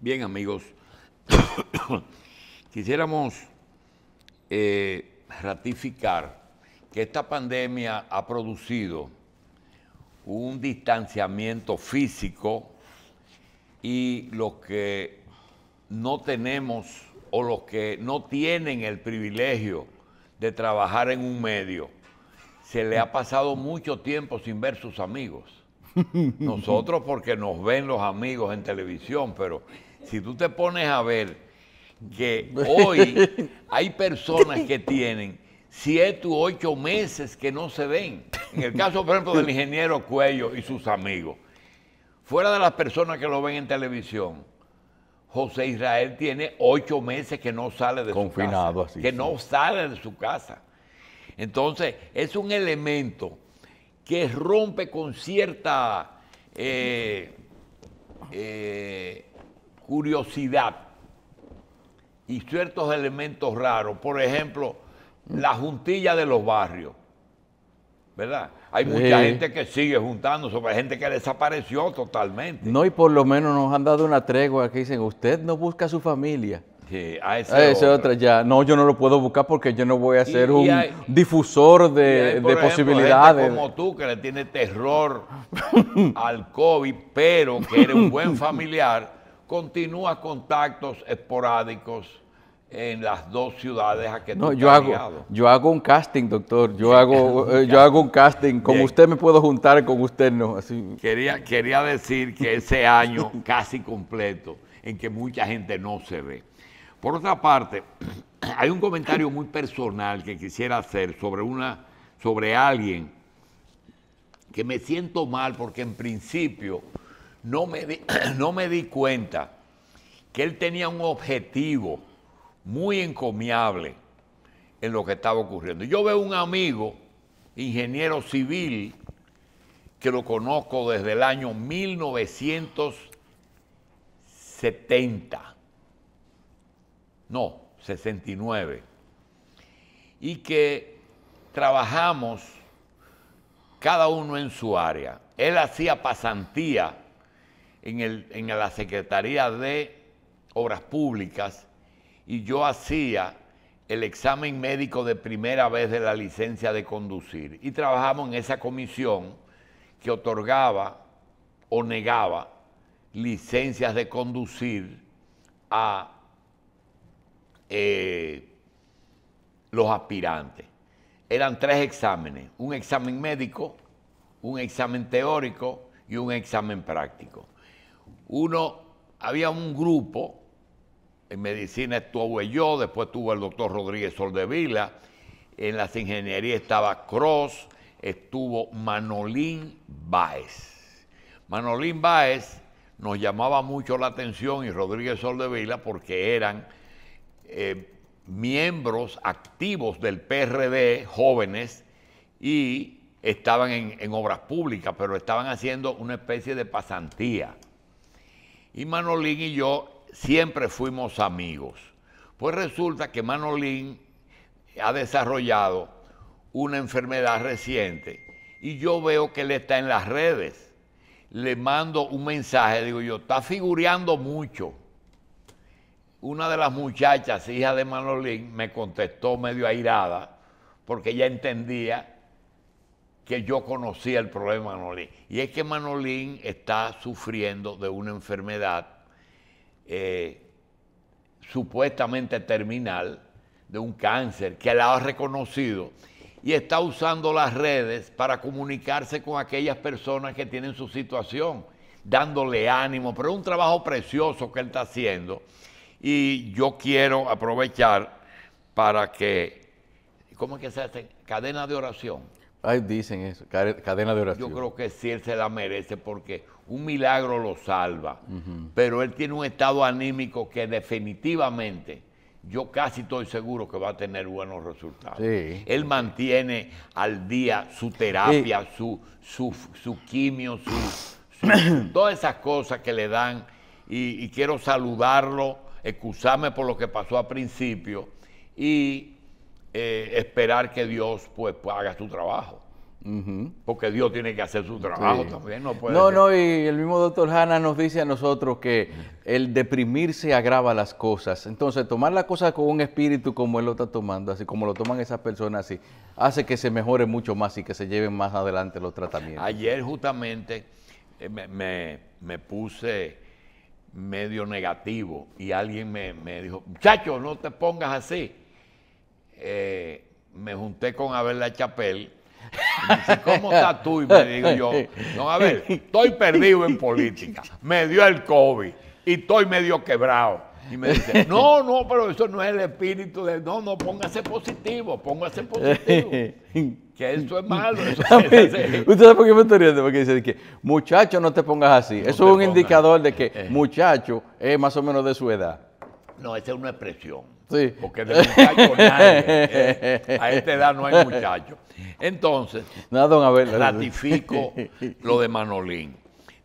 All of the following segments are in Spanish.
Bien, amigos, quisiéramos eh, ratificar que esta pandemia ha producido un distanciamiento físico y los que no tenemos o los que no tienen el privilegio de trabajar en un medio, se le ha pasado mucho tiempo sin ver sus amigos. Nosotros porque nos ven los amigos en televisión, pero si tú te pones a ver que hoy hay personas que tienen siete u ocho meses que no se ven. En el caso, por ejemplo, del ingeniero Cuello y sus amigos. Fuera de las personas que lo ven en televisión, José Israel tiene ocho meses que no sale de Confinado, su casa. Así, que no sale de su casa. Entonces, es un elemento que rompe con cierta eh, eh, curiosidad y ciertos elementos raros. Por ejemplo, la juntilla de los barrios. ¿Verdad? Hay mucha gente que sigue juntando sobre gente que desapareció totalmente. No, y por lo menos nos han dado una tregua que dicen, usted no busca a su familia. Sí, a esa, ah, otra. ya. No, yo no lo puedo buscar porque yo no voy a ser un difusor de, posibilidades. como tú que le tiene terror al COVID, pero que eres un buen familiar continúa contactos esporádicos en las dos ciudades a que no, yo hago, yo hago un casting, doctor. Yo hago, eh, yo hago un casting. Con usted me puedo juntar, con usted no. Quería, quería decir que ese año casi completo, en que mucha gente no se ve. Por otra parte, hay un comentario muy personal que quisiera hacer sobre una, sobre alguien que me siento mal porque en principio no me, di, no me di cuenta que él tenía un objetivo muy encomiable en lo que estaba ocurriendo. Yo veo un amigo, ingeniero civil, que lo conozco desde el año 1970, no, 69, y que trabajamos cada uno en su área. Él hacía pasantía en, la Secretaría de Obras Públicas y yo hacía el examen médico de primera vez de la licencia de conducir y trabajamos en esa comisión que otorgaba o negaba licencias de conducir a eh, los aspirantes. Eran tres exámenes, un examen médico, un examen teórico y un examen práctico. Uno, había un grupo, en medicina estuvo yo, después tuvo el doctor Rodríguez Soldevila, en las ingenierías estaba Cross, estuvo Manolín Báez. Manolín Báez nos llamaba mucho la atención y Rodríguez Soldevila porque eran eh, miembros activos del PRD, jóvenes, y estaban en obras públicas, pero estaban haciendo una especie de pasantía. Y Manolín y yo siempre fuimos amigos. Pues resulta que Manolín ha desarrollado una enfermedad reciente y yo veo que él está en las redes. Le mando un mensaje, digo yo, está figureando mucho. Una de las muchachas, hija de Manolín, me contestó medio airada porque ella entendía que yo conocía el problema de Manolín. Y es que Manolín está sufriendo de una enfermedad eh, supuestamente terminal, de un cáncer, que la ha reconocido y está usando las redes para comunicarse con aquellas personas que tienen su situación, dándole ánimo, pero es un trabajo precioso que él está haciendo. Y yo quiero aprovechar para que, ¿cómo es que se hace? Cadena de oración Ay, dicen eso, cadena de oración. Yo creo que sí, él se la merece porque un milagro lo salva, pero él tiene un estado anímico que definitivamente yo casi estoy seguro que va a tener buenos resultados. Él mantiene al día su terapia, su, su, quimio, todas esas cosas que le dan. Y, y, quiero saludarlo, excusarme por lo que pasó al principio. Y eh, esperar que Dios pues, pues haga su trabajo. Porque Dios tiene que hacer su trabajo también, no No, y el mismo doctor Hanna nos dice a nosotros que el deprimirse agrava las cosas. Entonces, tomar las cosas con un espíritu como él lo está tomando, así como lo toman esas personas, así, hace que se mejore mucho más y que se lleven más adelante los tratamientos. Ayer, justamente, eh, me, puse medio negativo y alguien me, me dijo: muchacho no te pongas así eh, me junté con Abel La Chapel. Y dice, ¿cómo estás tú? Y me digo yo, no, a ver, estoy perdido en política, me dio el COVID y estoy medio quebrado. Y me dice, no, no, pero eso no es el espíritu de, no, no, póngase positivo, póngase positivo. Que eso es malo. Usted sabe por qué me estoy riendo, porque dice que, muchacho, no te pongas así. eso es un indicador de que, eh, eh. muchacho, es más o menos de su edad. No, esa es una expresión. Porque de muchacho nadie. Eh, a esta edad no hay muchachos. Entonces, no, don Abel, ratifico lo de Manolín.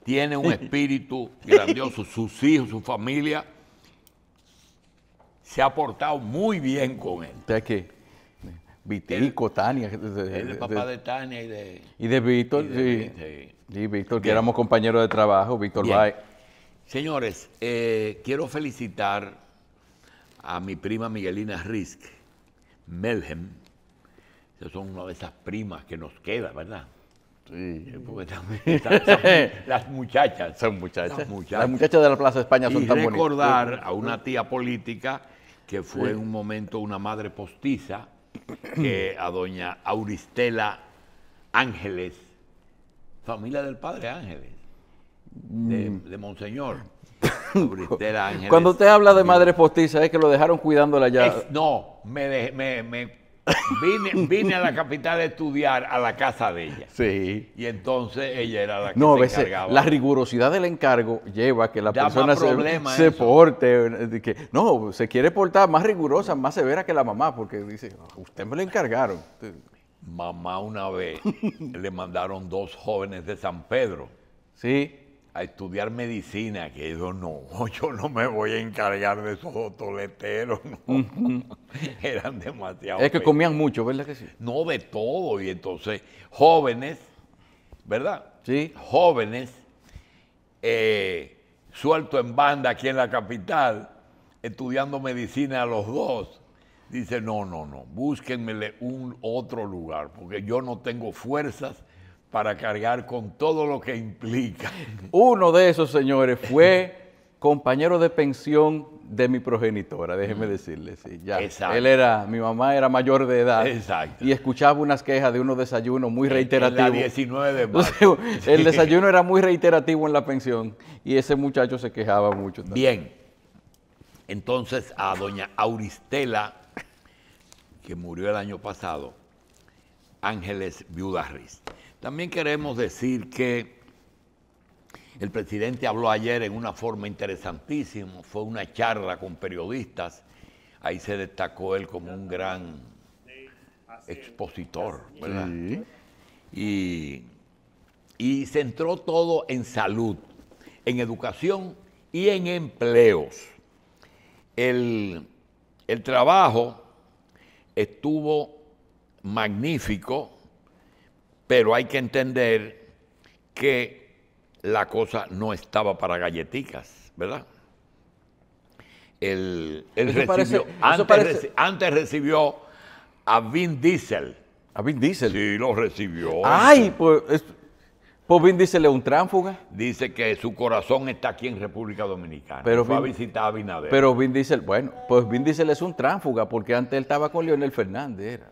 Tiene un espíritu grandioso. Sus hijos, su familia se ha portado muy bien con él. ¿Usted qué? Vitico, Tania. el papá de, Tania y de... Y de Víctor, y sí. sí, Víctor, que éramos compañeros de trabajo, Víctor Bay. Señores, eh, quiero felicitar a mi prima Miguelina Risk, Melhem, son una de esas primas que nos queda, ¿verdad? Sí. las muchachas. Son muchachas. Las muchachas. de la Plaza de España son tan bonitas. recordar a una tía política que fue en un momento una madre postiza, que a doña Auristela Ángeles, familia del padre Ángeles, de mm. Monseñor. Cuando usted habla de madre postiza, es que lo dejaron cuidando la llave. no, me, vine, a la capital a estudiar a la casa de ella. Sí. Y entonces ella era la que no, se a veces, eh, encargaba. La rigurosidad del encargo lleva a que la persona se, porte. Eh, no, se quiere portar más rigurosa, más severa que la mamá, porque dice, ah, usted me lo encargaron. Mamá una vez le mandaron dos jóvenes de San Pedro. Sí a estudiar medicina, que yo no, yo no me voy a encargar de esos toleteros, no. eran demasiado. Es que comían mucho, ¿verdad que sí? No, de todo, y entonces jóvenes, ¿verdad? Sí. Jóvenes, eh, suelto en banda aquí en la capital, estudiando medicina a los dos. Dice, no, no, no, búsquenmele un otro lugar, porque yo no tengo fuerzas para cargar con todo lo que implica. Uno de esos señores fue compañero de pensión de mi progenitora, déjeme decirle, sí, ya. Él era, mi mamá era mayor de edad. Y escuchaba unas quejas de unos desayunos muy reiterativos. En la 19 de marzo. El desayuno era muy reiterativo en la pensión y ese muchacho se quejaba mucho. Bien. Entonces a doña Auristela, que murió el año pasado, Ángeles Viuda también queremos decir que el presidente habló ayer en una forma interesantísima, fue una charla con periodistas, ahí se destacó él como un gran expositor, ¿verdad? Y, y centró todo en salud, en educación y en empleos. El, el trabajo estuvo magnífico, pero hay que entender que la cosa no estaba para galleticas, ¿verdad? El, recibió, antes, recibió a Vin Diesel. ¿A Vin Diesel? Sí, lo recibió. Ay, pues, pues Vin Diesel es un tránfuga. Dice que su corazón está aquí en República Dominicana. Pero a visitar a Binader. Pero Vin Diesel, bueno, pues Vin Diesel es un tránfuga porque antes él estaba con Leonel Fernández. Era.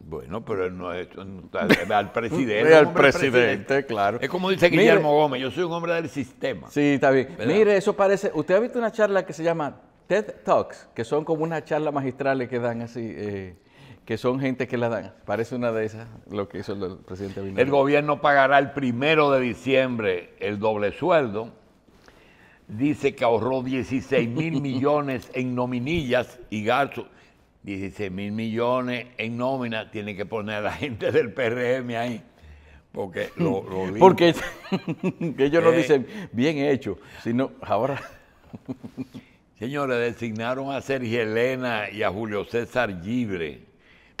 Bueno, pero no es al presidente. al presidente, claro. Es como dice Guillermo Gómez, yo soy un hombre del sistema. Sí, está bien. Mire, eso parece. Usted ha visto una charla que se llama TED Talks, que son como unas charlas magistrales que dan así. Eh, que son gente que la dan. Parece una de esas lo que hizo el presidente El gobierno pagará el primero de diciembre el doble sueldo. Dice que ahorró 16 mil millones en nominillas y gastos, 16 mil millones en nómina, tiene que poner a la gente del PRM ahí. Porque Porque ellos no eh. dicen bien hecho, sino ahora. Señores, designaron a Sergio Elena y a Julio César Gibre,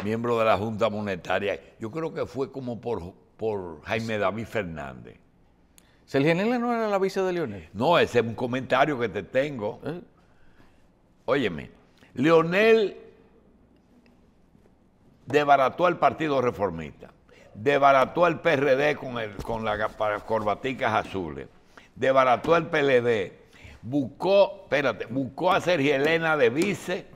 miembro de la Junta Monetaria. Yo creo que fue como por, por Jaime David Fernández. ¿Sergio Elena no era la vice de Leonel? No, ese es un comentario que te tengo. Eh. Óyeme, Leonel debarató al Partido Reformista, debarató al PRD con, el, con las corbaticas azules, debarató al PLD, buscó, espérate, buscó a Sergio Elena de vice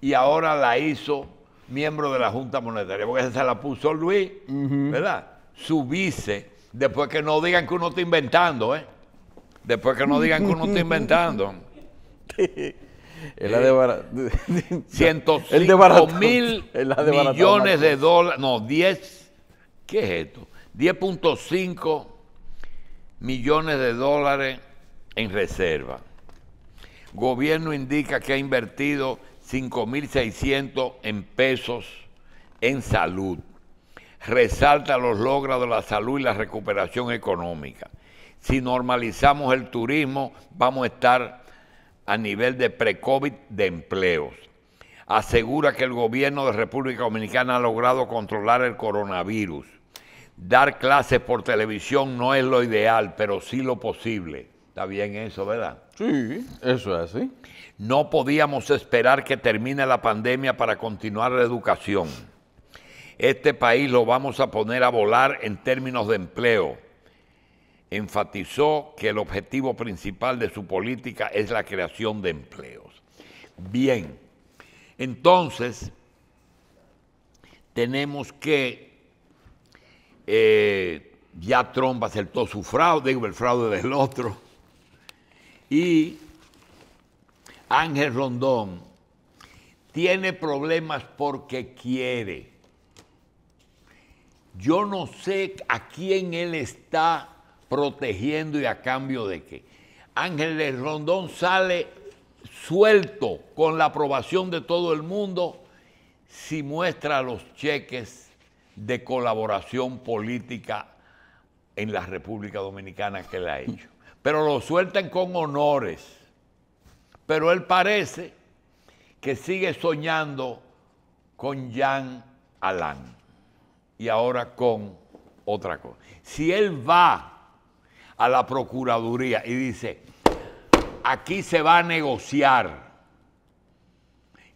y ahora la hizo miembro de la Junta Monetaria, porque esa se la puso Luis, ¿verdad? Su vice, después que no digan que uno está inventando, ¿eh? Después que no digan que uno está inventando. Eh, el de Cientos mil millones de dólares. No, 10. ¿Qué es esto? 10.5 millones de dólares en reserva. Gobierno indica que ha invertido 5.600 en pesos en salud. Resalta los logros de la salud y la recuperación económica. Si normalizamos el turismo, vamos a estar a nivel de pre-COVID de empleos. Asegura que el gobierno de República Dominicana ha logrado controlar el coronavirus. Dar clases por televisión no es lo ideal, pero sí lo posible. Está bien eso, ¿verdad? Sí, eso es así. No podíamos esperar que termine la pandemia para continuar la educación. Este país lo vamos a poner a volar en términos de empleo enfatizó que el objetivo principal de su política es la creación de empleos. Bien, entonces tenemos que eh, ya Trump aceptó su fraude, el fraude del otro, y Ángel Rondón tiene problemas porque quiere. Yo no sé a quién él está protegiendo y a cambio de qué. Ángeles Rondón sale suelto con la aprobación de todo el mundo si muestra los cheques de colaboración política en la República Dominicana que le ha hecho. Pero lo suelten con honores. Pero él parece que sigue soñando con Jean Alain y ahora con otra cosa. Si él va a la Procuraduría y dice, aquí se va a negociar.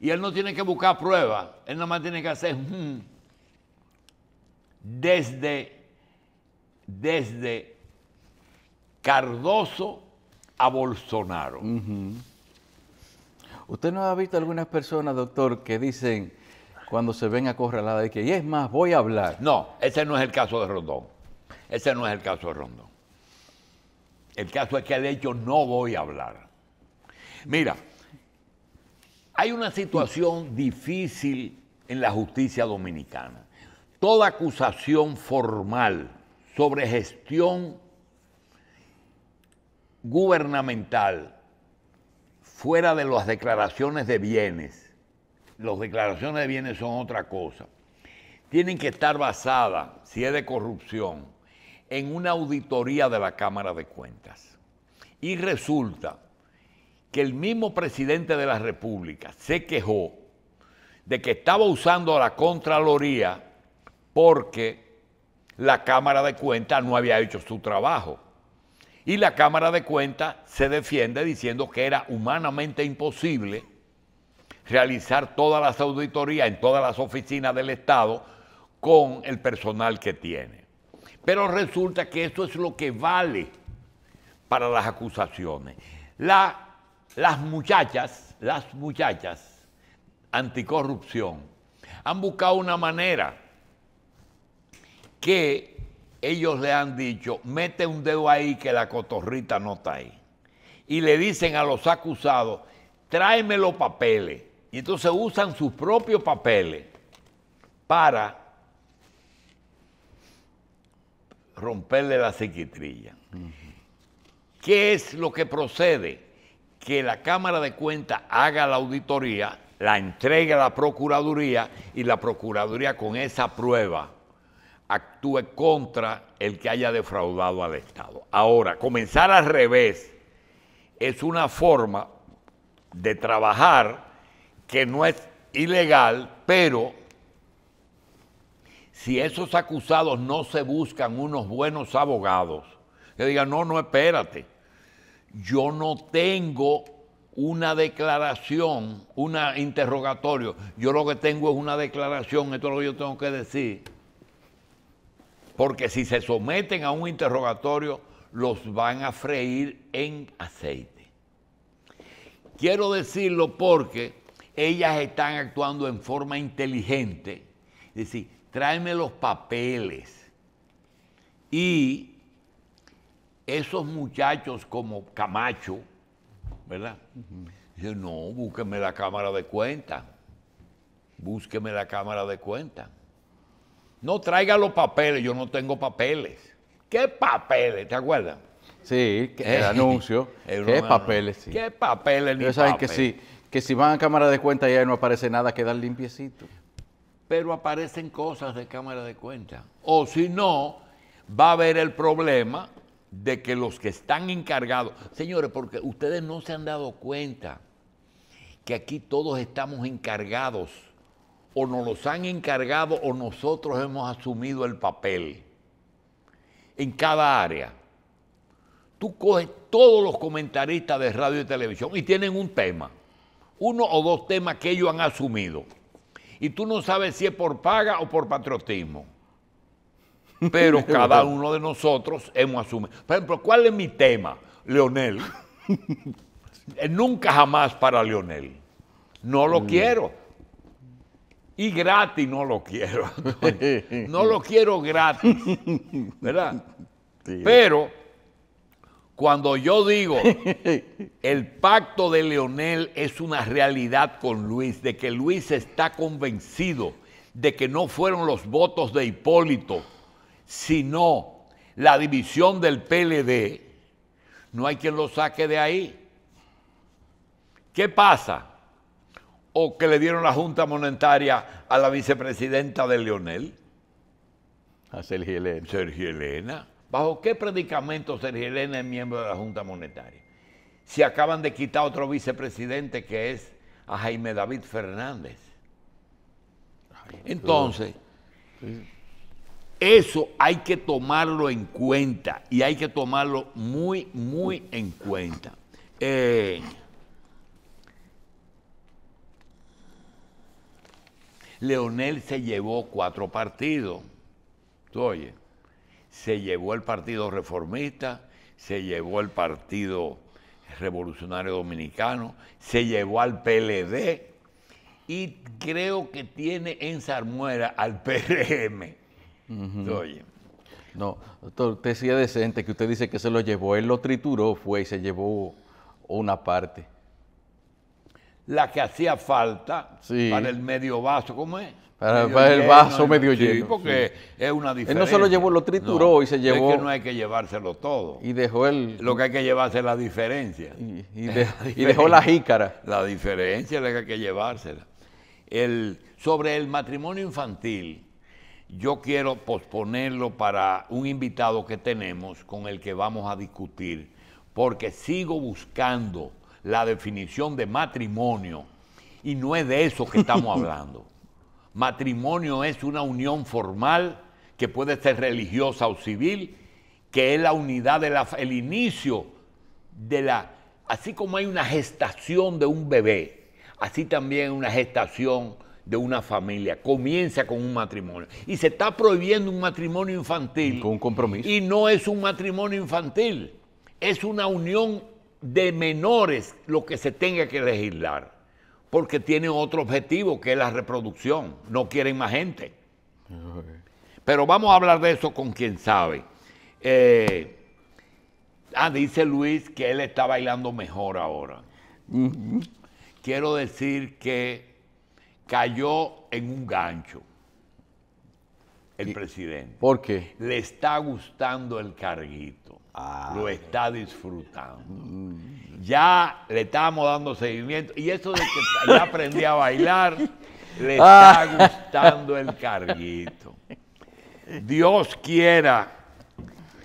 Y él no tiene que buscar pruebas, él nada más tiene que hacer hmm". desde, desde Cardoso a Bolsonaro. ¿Usted no ha visto algunas personas, doctor, que dicen cuando se ven acorraladas de que, y es más, voy a hablar? No, ese no es el caso de Rondón. Ese no es el caso de Rondón. El caso es que de hecho no voy a hablar. Mira, hay una situación difícil en la justicia dominicana. Toda acusación formal sobre gestión gubernamental fuera de las declaraciones de bienes, las declaraciones de bienes son otra cosa, tienen que estar basadas, si es de corrupción, en una auditoría de la Cámara de Cuentas. Y resulta que el mismo presidente de la República se quejó de que estaba usando la Contraloría porque la Cámara de Cuentas no había hecho su trabajo. Y la Cámara de Cuentas se defiende diciendo que era humanamente imposible realizar todas las auditorías en todas las oficinas del Estado con el personal que tiene. Pero resulta que eso es lo que vale para las acusaciones. La, las muchachas, las muchachas anticorrupción han buscado una manera que ellos le han dicho, mete un dedo ahí que la cotorrita no está ahí. Y le dicen a los acusados, tráeme los papeles. Y entonces usan sus propios papeles para romperle la psiquitrilla. ¿Qué es lo que procede? Que la Cámara de Cuentas haga la auditoría, la entregue a la Procuraduría y la Procuraduría con esa prueba actúe contra el que haya defraudado al Estado. Ahora, comenzar al revés es una forma de trabajar que no es ilegal, pero si esos acusados no se buscan unos buenos abogados, que digan, no, no, espérate, yo no tengo una declaración, un interrogatorio, yo lo que tengo es una declaración, esto es lo que yo tengo que decir. Porque si se someten a un interrogatorio, los van a freír en aceite. Quiero decirlo porque ellas están actuando en forma inteligente, es decir, tráeme los papeles. Y esos muchachos como Camacho, ¿verdad? Dice, no, búsqueme la cámara de cuenta. Búsqueme la cámara de cuenta. No traiga los papeles, yo no tengo papeles. ¿Qué papeles? ¿Te acuerdas? Sí, el eh, anuncio. ¿Qué papeles? ¿Qué papeles? Ni que sí, que si van a cámara de cuenta ya no aparece nada, quedan limpiecitos pero aparecen cosas de Cámara de cuenta, O si no, va a haber el problema de que los que están encargados, señores, porque ustedes no se han dado cuenta que aquí todos estamos encargados, o nos los han encargado o nosotros hemos asumido el papel en cada área. Tú coges todos los comentaristas de radio y televisión y tienen un tema, uno o dos temas que ellos han asumido y tú no sabes si es por paga o por patriotismo. Pero cada uno de nosotros hemos asumido. Por ejemplo, ¿cuál es mi tema, Leonel? Eh, nunca jamás para Leonel. No lo mm. quiero. Y gratis no lo quiero. no lo quiero gratis. ¿Verdad? Pero cuando yo digo, el pacto de Leonel es una realidad con Luis, de que Luis está convencido de que no fueron los votos de Hipólito, sino la división del PLD, no hay quien lo saque de ahí. ¿Qué pasa? ¿O que le dieron la Junta Monetaria a la vicepresidenta de Leonel? A Sergio Elena. Sergio Elena. ¿Bajo qué predicamento Sergio Elena es miembro de la Junta Monetaria? Si acaban de quitar otro vicepresidente que es a Jaime David Fernández. Entonces, eso hay que tomarlo en cuenta y hay que tomarlo muy, muy en cuenta. Eh, Leonel se llevó cuatro partidos. ¿Tú se llevó el Partido Reformista, se llevó el Partido Revolucionario Dominicano, se llevó al PLD y creo que tiene en Zarmuera al PRM. Oye. No, doctor, usted decía decente que usted dice que se lo llevó, él lo trituró, fue y se llevó una parte. La que hacía falta para el medio vaso, ¿cómo es? Para, el vaso medio lleno. porque es una diferencia. no se lo llevó, lo trituró y se llevó. Es que no hay que llevárselo todo. Y dejó el. Lo que hay que llevarse es la diferencia. Y, dejó la jícara. La diferencia es la que hay que llevársela. El, sobre el matrimonio infantil, yo quiero posponerlo para un invitado que tenemos con el que vamos a discutir, porque sigo buscando la definición de matrimonio y no es de eso que estamos hablando. Matrimonio es una unión formal que puede ser religiosa o civil, que es la unidad el inicio de la, así como hay una gestación de un bebé, así también una gestación de una familia. Comienza con un matrimonio. Y se está prohibiendo un matrimonio infantil. Con un compromiso. Y no es un matrimonio infantil. Es una unión de menores lo que se tenga que legislar porque tienen otro objetivo que es la reproducción, no quieren más gente. Pero vamos a hablar de eso con quien sabe. Eh, ah, dice Luis que él está bailando mejor ahora. Quiero decir que cayó en un gancho el presidente. ¿Por qué? Le está gustando el carguito. Ah, lo está disfrutando. Ya le estamos dando seguimiento. Y eso de que ya aprendí a bailar, le ah. está gustando el carguito. Dios quiera,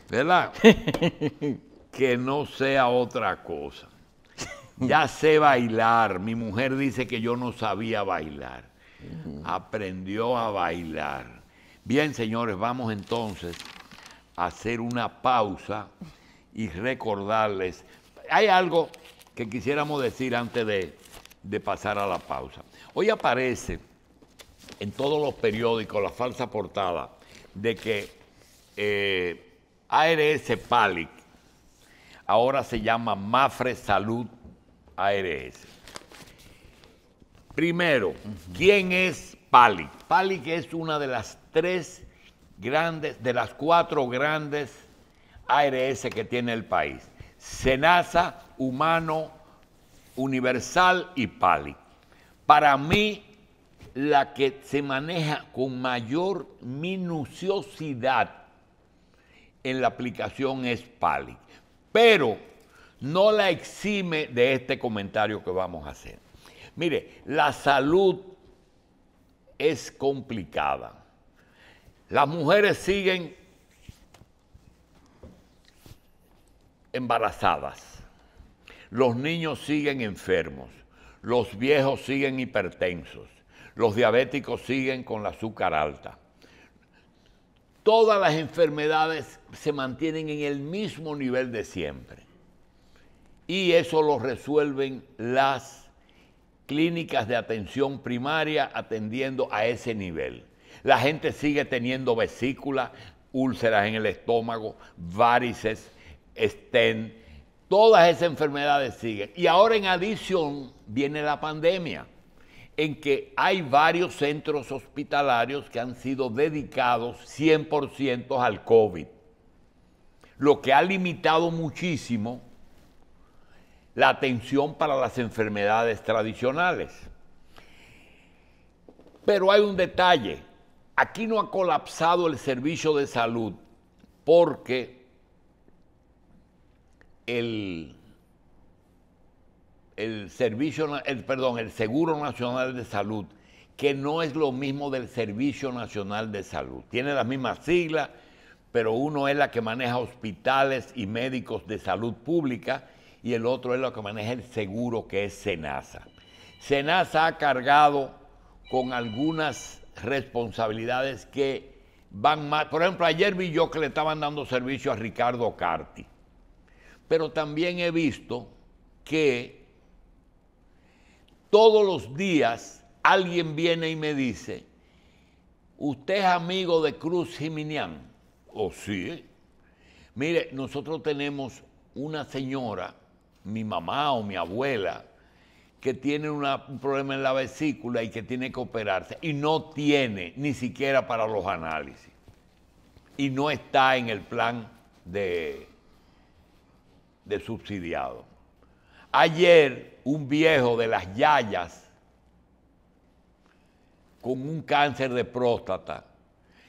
¿verdad? Que no sea otra cosa. Ya sé bailar. Mi mujer dice que yo no sabía bailar. Aprendió a bailar. Bien, señores, vamos entonces hacer una pausa y recordarles. Hay algo que quisiéramos decir antes de, pasar a la pausa. Hoy aparece en todos los periódicos la falsa portada de que eh, ARS PALIC ahora se llama Mafre Salud ARS. Primero, ¿quién es PALIC? PALIC es una de las tres grandes, de las cuatro grandes ARS que tiene el país. Senasa, Humano, Universal y Pali. Para mí, la que se maneja con mayor minuciosidad en la aplicación es Pali. Pero no la exime de este comentario que vamos a hacer. Mire, la salud es complicada. Las mujeres siguen embarazadas. Los niños siguen enfermos. Los viejos siguen hipertensos. Los diabéticos siguen con la azúcar alta. Todas las enfermedades se mantienen en el mismo nivel de siempre. Y eso lo resuelven las clínicas de atención primaria atendiendo a ese nivel. La gente sigue teniendo vesículas, úlceras en el estómago, varices, estén. Todas esas enfermedades siguen. Y ahora en adición viene la pandemia, en que hay varios centros hospitalarios que han sido dedicados 100% al COVID, lo que ha limitado muchísimo la atención para las enfermedades tradicionales. Pero hay un detalle, Aquí no ha colapsado el servicio de salud porque el, el servicio, el, perdón, el Seguro Nacional de Salud, que no es lo mismo del Servicio Nacional de Salud, tiene las mismas siglas, pero uno es la que maneja hospitales y médicos de salud pública y el otro es la que maneja el seguro, que es SENASA. SENASA ha cargado con algunas responsabilidades que van más. Por ejemplo, ayer vi yo que le estaban dando servicio a Ricardo Carti, pero también he visto que todos los días alguien viene y me dice, usted es amigo de Cruz Jiménez? ¿O oh, sí? Mire, nosotros tenemos una señora, mi mamá o mi abuela, que tiene un problema en la vesícula y que tiene que operarse y no tiene ni siquiera para los análisis y no está en el plan de, de subsidiado. Ayer un viejo de las Yayas con un cáncer de próstata,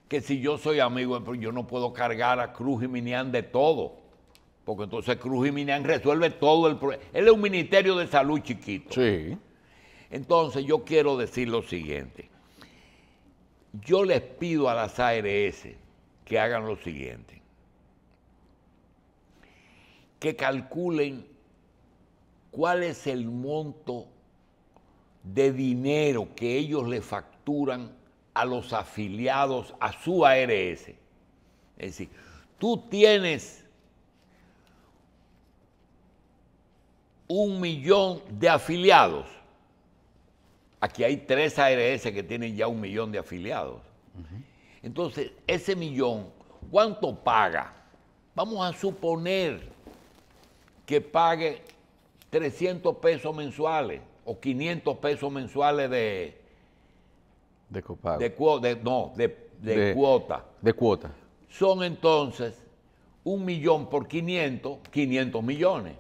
que si yo soy amigo, yo no puedo cargar a Cruz y Minian de todo porque entonces Cruz Jiménez resuelve todo el problema. Él es un ministerio de salud chiquito. Sí. Entonces yo quiero decir lo siguiente. Yo les pido a las ARS que hagan lo siguiente. Que calculen cuál es el monto de dinero que ellos le facturan a los afiliados a su ARS. Es decir, tú tienes un millón de afiliados. Aquí hay tres ARS que tienen ya un millón de afiliados. Entonces, ese millón, ¿cuánto paga? Vamos a suponer que pague 300 pesos mensuales o 500 pesos mensuales de... De De, cuota. De cuota. Son entonces un millón por 500, 500 millones.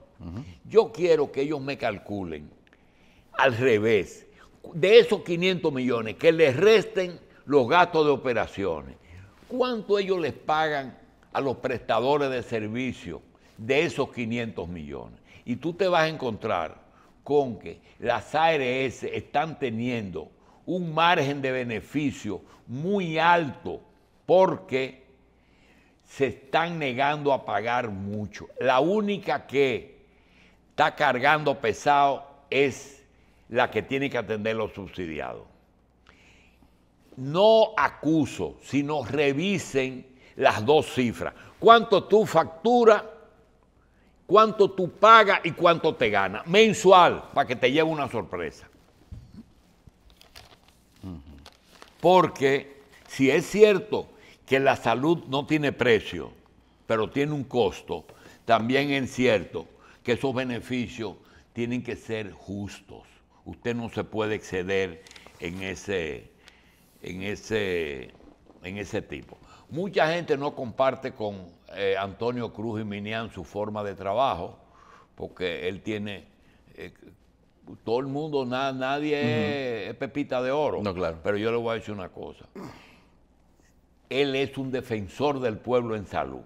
Yo quiero que ellos me calculen al revés. De esos 500 millones, que les resten los gastos de operaciones. ¿Cuánto ellos les pagan a los prestadores de servicio de esos 500 millones? Y tú te vas a encontrar con que las ARS están teniendo un margen de beneficio muy alto porque se están negando a pagar mucho. La única que está cargando pesado es la que tiene que atender los subsidiados. No acuso, sino revisen las dos cifras. ¿Cuánto tú facturas? ¿Cuánto tú pagas y cuánto te gana Mensual, para que te lleve una sorpresa. Porque si es cierto que la salud no tiene precio, pero tiene un costo, también es cierto que esos beneficios tienen que ser justos. Usted no se puede exceder en ese, en ese, en ese tipo. Mucha gente no comparte con eh, Antonio Cruz y Minian su forma de trabajo, porque él tiene eh, todo el mundo, nadie es, pepita de oro. No, claro. Pero yo le voy a decir una cosa. Él es un defensor del pueblo en salud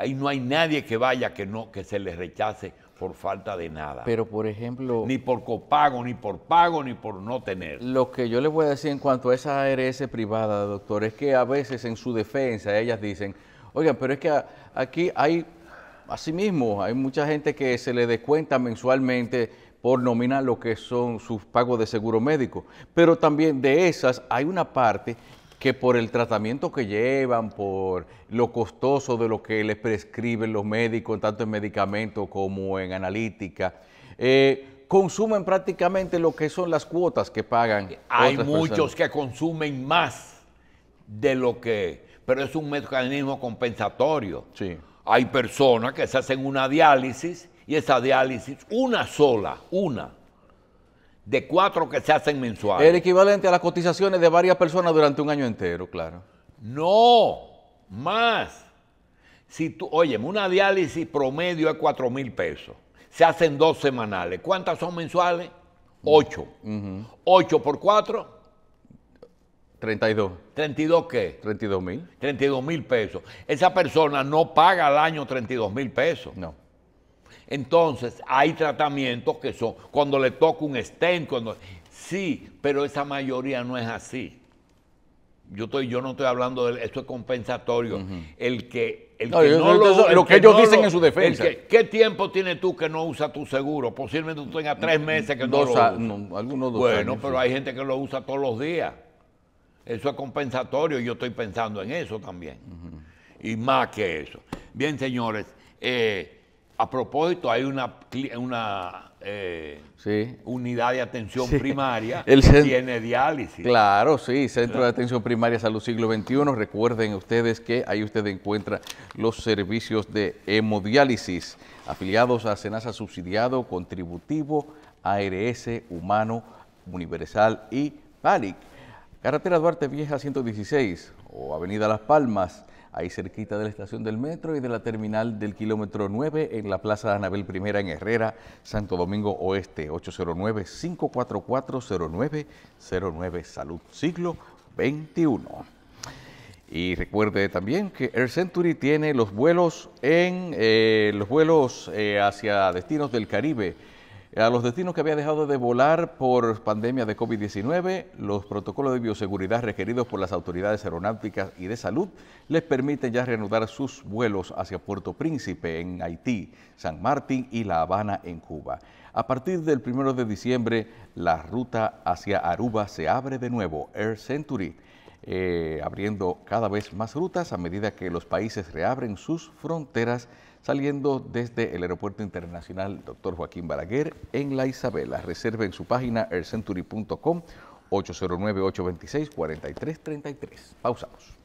ahí no hay nadie que vaya que no que se le rechace por falta de nada. Pero por ejemplo, ni por copago, ni por pago, ni por no tener. Lo que yo les voy a decir en cuanto a esa ARS privada, doctor, es que a veces en su defensa ellas dicen, oigan, pero es que aquí hay, asimismo, hay mucha gente que se le descuenta mensualmente por nominar lo que son sus pagos de seguro médico. Pero también de esas hay una parte que por el tratamiento que llevan, por lo costoso de lo que les prescriben los médicos, tanto en medicamentos como en analítica, eh, consumen prácticamente lo que son las cuotas que pagan. Hay muchos que consumen más de lo que, pero es un mecanismo compensatorio. Sí. Hay personas que se hacen una diálisis y esa diálisis, una sola, una, de cuatro que se hacen mensuales. El equivalente a las cotizaciones de varias personas durante un año entero, claro. No, más. Si tú, oye, una diálisis promedio es cuatro mil pesos. Se hacen dos semanales. ¿Cuántas son mensuales? Ocho. Ocho por cuatro. 32. ¿32 qué? 32 mil. dos mil pesos. Esa persona no paga al año 32 mil pesos. No. Entonces, hay tratamientos que son cuando le toca un stent, cuando sí, pero esa mayoría no es así. Yo, estoy, yo no estoy hablando de Eso es compensatorio. El que no, que no lo, lo, que, ellos dicen en su defensa. ¿Qué tiempo tienes tú que no usa tu seguro? Posiblemente tú tengas tres mm, meses que no lo usas. bueno, pero hay gente que lo usa todos los días. Eso es compensatorio. Yo estoy pensando en eso también. Y más que eso. Bien, señores. Eh, a propósito, hay una, eh, unidad de atención primaria El que tiene diálisis. Claro, sí, Centro de Atención Primaria Salud Siglo XXI. Recuerden ustedes que ahí usted encuentra los servicios de hemodiálisis afiliados a Senasa Subsidiado, Contributivo, ARS, Humano, Universal y PALIC. Carretera Duarte Vieja 116 o Avenida Las Palmas ahí cerquita de la estación del metro y de la terminal del kilómetro 9 en la Plaza Anabel I en Herrera, Santo Domingo Oeste, 809-544-0909, Salud Siglo XXI. Y recuerde también que Air Century tiene los vuelos en eh, los vuelos eh, hacia destinos del Caribe a los destinos que había dejado de volar por pandemia de COVID-19, los protocolos de bioseguridad requeridos por las autoridades aeronáuticas y de salud les permiten ya reanudar sus vuelos hacia Puerto Príncipe en Haití, San Martín y La Habana en Cuba. A partir del 1 de diciembre, la ruta hacia Aruba se abre de nuevo, Air Century, eh, abriendo cada vez más rutas a medida que los países reabren sus fronteras saliendo desde el Aeropuerto Internacional Dr. Joaquín Balaguer en La Isabela. Reserve en su página aircentury.com 809-826-4333. Pausamos.